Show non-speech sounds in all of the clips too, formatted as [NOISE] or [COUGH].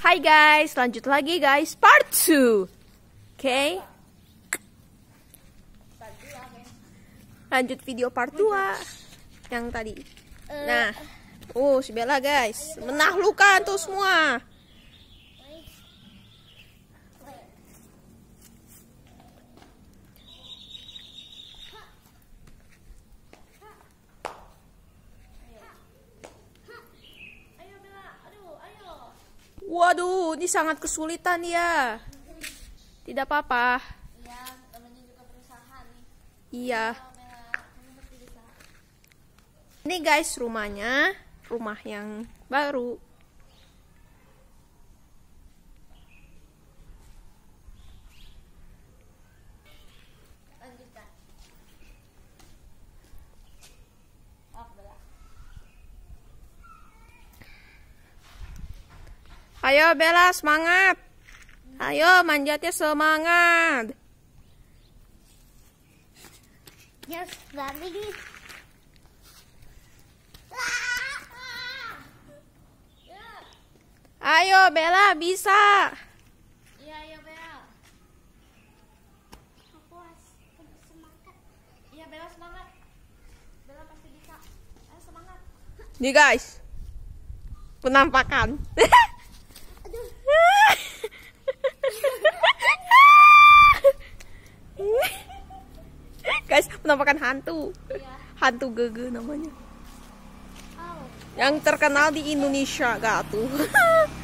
Hai guys, lanjut lagi guys, part 2 Oke okay? Lanjut video part 2 ah. Yang tadi eh. Nah, oh si Bella guys Menaklukkan tuh semua Waduh, ini sangat kesulitan ya. Tidak apa-apa. Iya, iya. Ini guys rumahnya, rumah yang baru. Ayo Bella semangat. Ayo manjatnya semangat. Yes, babi. Ayo Bella bisa. Iya, ayo iya, Bella. Aku harus semangat. Iya, Bella semangat. Bella pasti bisa. Ayo semangat. Nih guys. Penampakan. [LAUGHS] guys penampakan hantu iya. hantu gege namanya oh. yang terkenal di Indonesia gak tuh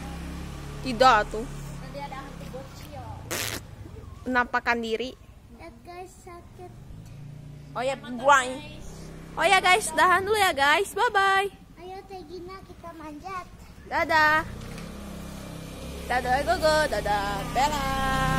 [LAUGHS] tidak tuh Nanti ada hantu penampakan diri ya, guys, sakit. oh ya buang oh ya guys dahan dulu ya guys bye bye ayo Tegina kita manjat dadah dadah Gogo dadah Bella